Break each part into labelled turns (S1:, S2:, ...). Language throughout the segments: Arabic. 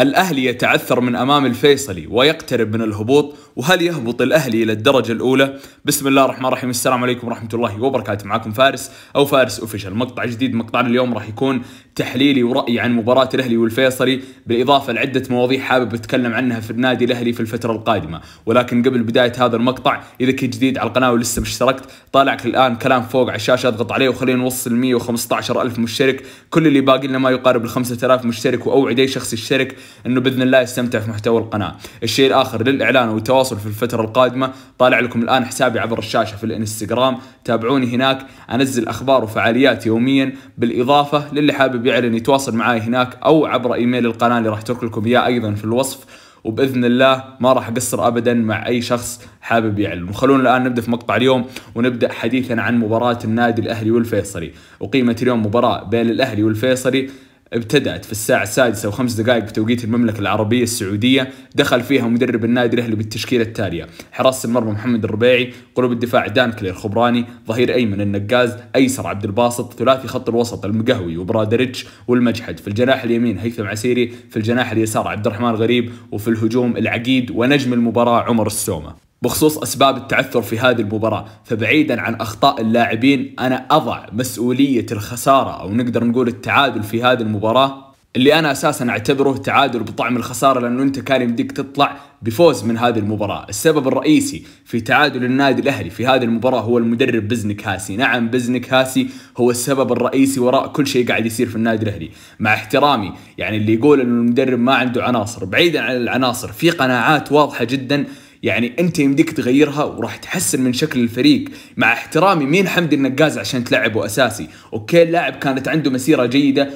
S1: الأهلي يتعثر من أمام الفيصلي ويقترب من الهبوط وهل يهبط الأهلي إلى الدرجة الأولى؟ بسم الله الرحمن الرحيم السلام عليكم ورحمة الله وبركاته معكم فارس أو فارس أوفيشال مقطع جديد مقطعنا اليوم راح يكون تحليلي ورأيي عن مباراة الأهلي والفيصلي بالإضافة لعدة مواضيع حابب أتكلم عنها في النادي الأهلي في الفترة القادمة ولكن قبل بداية هذا المقطع إذا كنت جديد على القناة ولسه ما اشتركت طالعك الآن كلام فوق على الشاشة اضغط عليه وخلينا نوصل 115 ألف مشترك كل اللي باقي لنا ما يقارب ال 5000 مشترك وأوعدي شخص يشترك انه باذن الله يستمتع في محتوى القناه الشيء الاخر للاعلان والتواصل في الفتره القادمه طالع لكم الان حسابي عبر الشاشه في الانستغرام تابعوني هناك انزل اخبار وفعاليات يوميا بالاضافه للي حابب يعلن يتواصل معي هناك او عبر ايميل القناه اللي راح اترك لكم اياه ايضا في الوصف وباذن الله ما راح اقصر ابدا مع اي شخص حابب يعلم وخلونا الان نبدا في مقطع اليوم ونبدا حديثا عن مباراه النادي الاهلي والفيصلي اقيمت اليوم مباراه بين الاهلي والفيصلي ابتدأت في الساعة السادسة وخمس دقائق بتوقيت المملكة العربية السعودية دخل فيها مدرب النادي الأهلي بالتشكيلة التالية حراسة المرمى محمد الربيعي قلوب الدفاع دان كلير خبراني ظهير أيمن النقاز أيسر عبد الباسط ثلاثي خط الوسط المقهوي وبرادريتش والمجحد في الجناح اليمين هيثم عسيري في الجناح اليسار عبد الرحمن غريب وفي الهجوم العقيد ونجم المباراة عمر السومة بخصوص أسباب التعثر في هذه المباراة فبعيدا عن أخطاء اللاعبين أنا أضع مسؤولية الخسارة أو نقدر نقول التعادل في هذه المباراة اللي انا اساسا اعتبره تعادل بطعم الخساره لانه انت كان يمديك تطلع بفوز من هذه المباراه، السبب الرئيسي في تعادل النادي الاهلي في هذه المباراه هو المدرب بزنك هاسي، نعم بزنك هاسي هو السبب الرئيسي وراء كل شيء قاعد يصير في النادي الاهلي، مع احترامي يعني اللي يقول أن المدرب ما عنده عناصر، بعيدا عن العناصر، في قناعات واضحه جدا يعني انت يمديك تغيرها وراح تحسن من شكل الفريق مع احترامي مين حمد النقاز عشان تلعبه اساسي اوكي اللاعب كانت عنده مسيره جيده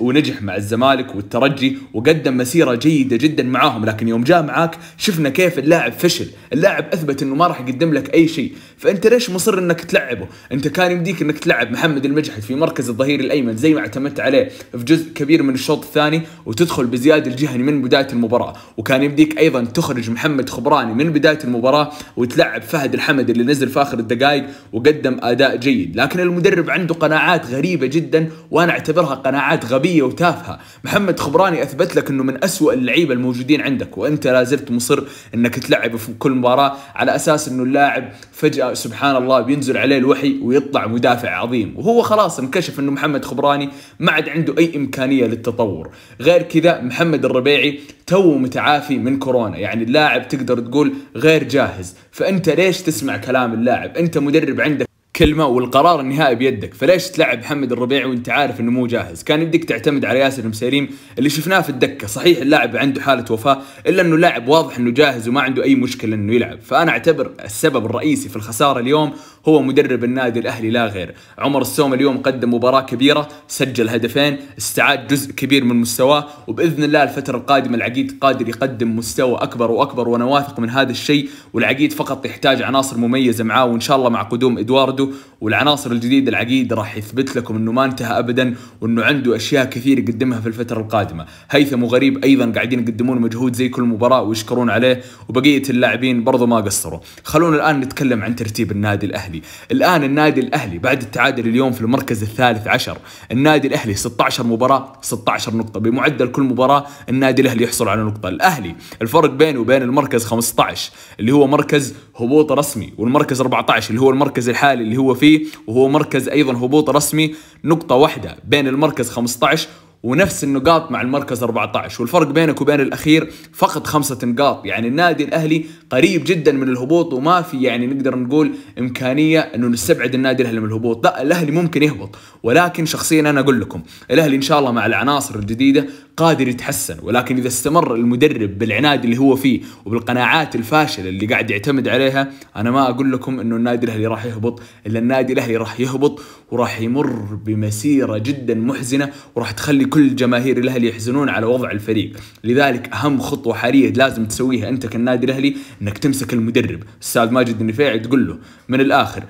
S1: ونجح مع الزمالك والترجي وقدم مسيره جيده جدا معاهم لكن يوم جاء معاك شفنا كيف اللاعب فشل اللاعب اثبت انه ما راح يقدم لك اي شيء فانت ليش مصر انك تلعبه انت كان يمديك انك تلعب محمد المجحد في مركز الظهير الايمن زي ما اعتمدت عليه في جزء كبير من الشوط الثاني وتدخل بزياد الجهني من بدايه المباراه وكان يمديك ايضا تخرج محمد خبراني من من بدايه المباراه وتلعب فهد الحمد اللي نزل في اخر الدقائق وقدم اداء جيد لكن المدرب عنده قناعات غريبه جدا وانا اعتبرها قناعات غبيه وتافهه محمد خبراني اثبت لك انه من أسوأ اللعيبه الموجودين عندك وانت لازلت مصر انك تلعب في كل مباراه على اساس انه اللاعب فجاه سبحان الله بينزل عليه الوحي ويطلع مدافع عظيم وهو خلاص انكشف انه محمد خبراني ما عاد عنده اي امكانيه للتطور غير كذا محمد الربيعي تو متعافي من كورونا يعني اللاعب تقدر تقول غير جاهز فانت ليش تسمع كلام اللاعب انت مدرب عندك كلمه والقرار النهائي بيدك فليش تلعب محمد الربيعي وانت عارف انه مو جاهز كان يدك تعتمد على ياسر المسيريم اللي شفناه في الدكه صحيح اللاعب عنده حاله وفاه الا انه لاعب واضح انه جاهز وما عنده اي مشكله انه يلعب فانا اعتبر السبب الرئيسي في الخساره اليوم هو مدرب النادي الاهلي لا غير عمر السوم اليوم قدم مباراه كبيره سجل هدفين استعاد جزء كبير من مستواه وباذن الله الفتره القادمه العقيد قادر يقدم مستوى اكبر واكبر وانا واثق من هذا الشيء والعقيد فقط يحتاج عناصر مميزه معاه وان شاء الله مع قدوم ادواردو والعناصر الجديدة العقيد راح يثبت لكم انه ما انتهى ابدا وانه عنده اشياء كثير يقدمها في الفترة القادمة، هيثم وغريب ايضا قاعدين يقدمون مجهود زي كل مباراة ويشكرون عليه وبقية اللاعبين برضو ما قصروا، خلونا الان نتكلم عن ترتيب النادي الاهلي، الان النادي الاهلي بعد التعادل اليوم في المركز الثالث عشر، النادي الاهلي 16 مباراة 16 نقطة بمعدل كل مباراة النادي الاهلي يحصل على نقطة، الاهلي الفرق بينه وبين المركز 15 اللي هو مركز هبوط رسمي والمركز 14 اللي هو المركز الحالي اللي هو فيه وهو مركز ايضا هبوط رسمي نقطه واحده بين المركز 15 ونفس النقاط مع المركز 14 والفرق بينك وبين الاخير فقط خمسة نقاط يعني النادي الاهلي قريب جدا من الهبوط وما في يعني نقدر نقول امكانيه انه نستبعد النادي الاهلي من الهبوط لا الاهلي ممكن يهبط ولكن شخصيا انا اقول لكم الاهلي ان شاء الله مع العناصر الجديده قادر يتحسن ولكن اذا استمر المدرب بالعناد اللي هو فيه وبالقناعات الفاشله اللي قاعد يعتمد عليها انا ما اقول لكم انه النادي الاهلي راح يهبط الا النادي الاهلي راح يهبط وراح يمر بمسيره جدا محزنه وراح تخلي كل جماهير الاهلي يحزنون على وضع الفريق، لذلك اهم خطوه حاليه لازم تسويها انت كالنادي الاهلي انك تمسك المدرب، استاذ ماجد النفيعي تقول له من الاخر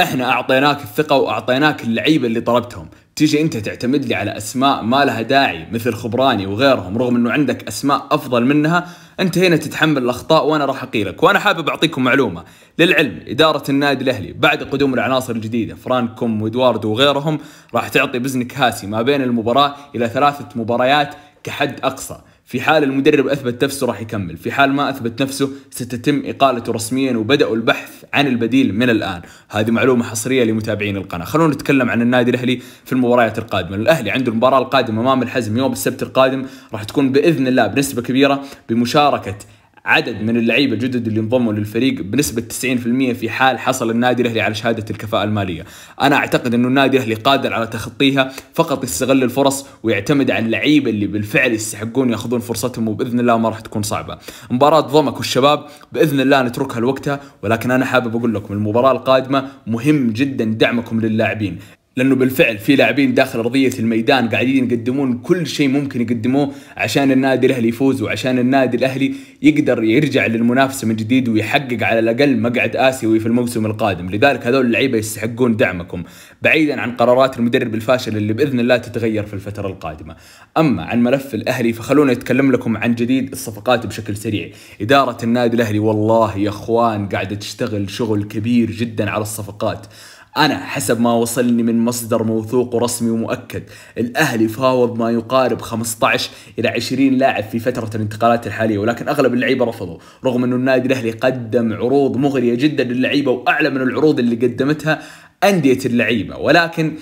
S1: احنا اعطيناك الثقه واعطيناك اللعيبه اللي طلبتهم، تيجي انت تعتمد لي على اسماء ما لها داعي مثل خبراني وغيرهم رغم انه عندك اسماء افضل منها انت هنا تتحمل الاخطاء وانا راح اقيلك وانا حابب اعطيكم معلومه للعلم اداره النادي الاهلي بعد قدوم العناصر الجديده فرانكوم وادواردو وغيرهم راح تعطي بزنك هاسي ما بين المباراه الى ثلاثه مباريات كحد اقصى في حال المدرب اثبت نفسه راح يكمل في حال ما اثبت نفسه ستتم اقالته رسميا وبداوا البحث عن البديل من الان هذه معلومه حصريه لمتابعين القناه خلونا نتكلم عن النادي الاهلي في المباريات القادمه الاهلي عنده المباراه القادمه امام الحزم يوم السبت القادم راح تكون باذن الله بنسبه كبيره بمشاركه عدد من اللعيبه الجدد اللي انضموا للفريق بنسبه 90% في حال حصل النادي الاهلي على شهاده الكفاءه الماليه، انا اعتقد انه النادي الاهلي قادر على تخطيها فقط يستغل الفرص ويعتمد على اللعيبه اللي بالفعل يستحقون ياخذون فرصتهم وباذن الله ما راح تكون صعبه. مباراه ضمك والشباب باذن الله نتركها لوقتها ولكن انا حابب اقول لكم المباراه القادمه مهم جدا دعمكم للاعبين، لانه بالفعل في لاعبين داخل ارضيه الميدان قاعدين يقدمون كل شيء ممكن يقدموه عشان النادي الاهلي يفوز وعشان النادي الاهلي يقدر يرجع للمنافسه من جديد ويحقق على الاقل مقعد اسيوي في الموسم القادم، لذلك هذول اللعيبه يستحقون دعمكم، بعيدا عن قرارات المدرب الفاشل اللي باذن الله تتغير في الفتره القادمه. اما عن ملف الاهلي فخلونا نتكلم لكم عن جديد الصفقات بشكل سريع، اداره النادي الاهلي والله يا اخوان قاعده تشتغل شغل كبير جدا على الصفقات. أنا حسب ما وصلني من مصدر موثوق ورسمي ومؤكد الأهلي فاوض ما يقارب 15 إلى 20 لاعب في فترة الانتقالات الحالية ولكن أغلب اللعيبة رفضوا رغم أنه النادي الأهلي قدم عروض مغرية جدا للعيبة وأعلى من العروض اللي قدمتها أندية اللعيبة ولكن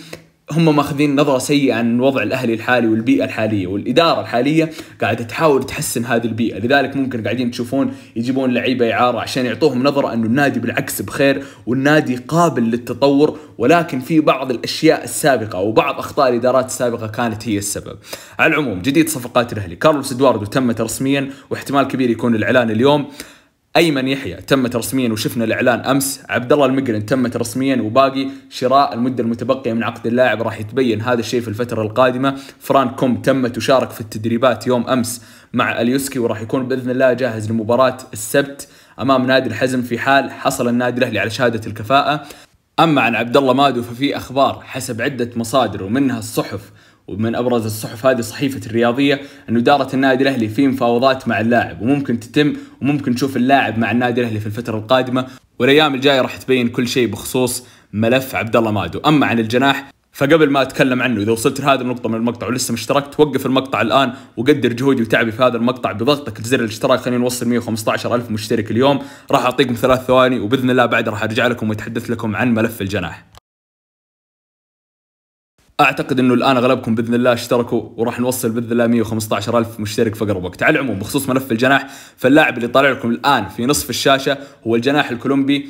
S1: هم ماخذين نظره سيئه عن الوضع الاهلي الحالي والبيئه الحاليه والاداره الحاليه قاعده تحاول تحسن هذه البيئه لذلك ممكن قاعدين تشوفون يجيبون لعيبه اعاره عشان يعطوهم نظره انه النادي بالعكس بخير والنادي قابل للتطور ولكن في بعض الاشياء السابقه وبعض اخطاء الادارات السابقه كانت هي السبب على العموم جديد صفقات الاهلي كارلوس ادواردو تمت رسميا واحتمال كبير يكون الاعلان اليوم ايمن يحيى تم ترسميا وشفنا الاعلان امس عبد الله المقرن تم ترسميا وباقي شراء المده المتبقيه من عقد اللاعب راح يتبين هذا الشيء في الفتره القادمه فران كوم تم تشارك في التدريبات يوم امس مع اليوسكي وراح يكون باذن الله جاهز لمباراه السبت امام نادي الحزم في حال حصل النادي الاهلي على شهاده الكفاءه اما عن عبد الله مادو ففي اخبار حسب عده مصادر ومنها الصحف ومن ابرز الصحف هذه صحيفه الرياضيه انه اداره النادي الاهلي في مفاوضات مع اللاعب وممكن تتم وممكن تشوف اللاعب مع النادي الاهلي في الفتره القادمه والايام الجايه راح تبين كل شيء بخصوص ملف عبد الله مادو اما عن الجناح فقبل ما اتكلم عنه اذا وصلت لهذه النقطه من المقطع ولسه ما اشتركت وقف المقطع الان وقدر جهودي وتعبي في هذا المقطع بضغطك لزر الاشتراك خلينا نوصل 115 الف مشترك اليوم راح اعطيكم ثلاث ثواني وباذن الله بعد راح ارجع لكم واتحدث لكم عن ملف الجناح اعتقد انه الان اغلبكم باذن الله اشتركوا وراح نوصل باذن الله 115 الف مشترك في اقرب وقت، على العموم بخصوص ملف الجناح فاللاعب اللي طالع لكم الان في نصف الشاشه هو الجناح الكولومبي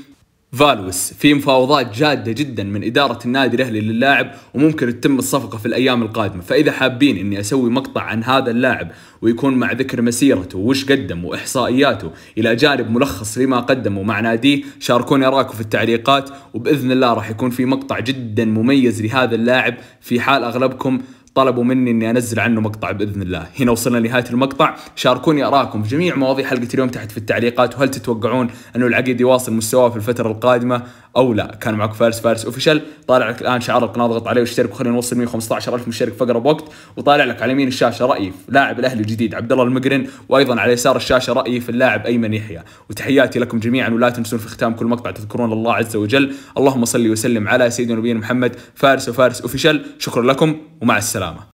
S1: فالوس في مفاوضات جادة جدا من إدارة النادي الأهلي للاعب وممكن تتم الصفقة في الأيام القادمة فإذا حابين أني أسوي مقطع عن هذا اللاعب ويكون مع ذكر مسيرته وش قدم وإحصائياته إلى جانب ملخص لما قدمه مع ناديه شاركوني أراكم في التعليقات وبإذن الله راح يكون في مقطع جدا مميز لهذا اللاعب في حال أغلبكم طلبوا مني اني انزل عنه مقطع باذن الله هنا وصلنا لنهايه المقطع شاركوني اراكم في جميع مواضيع حلقه اليوم تحت في التعليقات وهل تتوقعون انه العقيد يواصل مستواه في الفتره القادمه او لا كان معك فارس فارس اوفيشال طالع لك الان شعار القناه اضغط عليه واشترك وخلينا نوصل 115000 مشترك في اقرب وقت وطالع لك على يمين الشاشه رايي في لاعب الاهلي الجديد عبد الله المقرن وايضا على يسار الشاشه رايي في اللاعب ايمن يحيى وتحياتي لكم جميعا ولا تنسون في ختام كل مقطع تذكرون الله عز وجل اللهم صل وسلم على سيدنا نبينا محمد فارس وفارس اوفيشال شكرا لكم ومع السلامه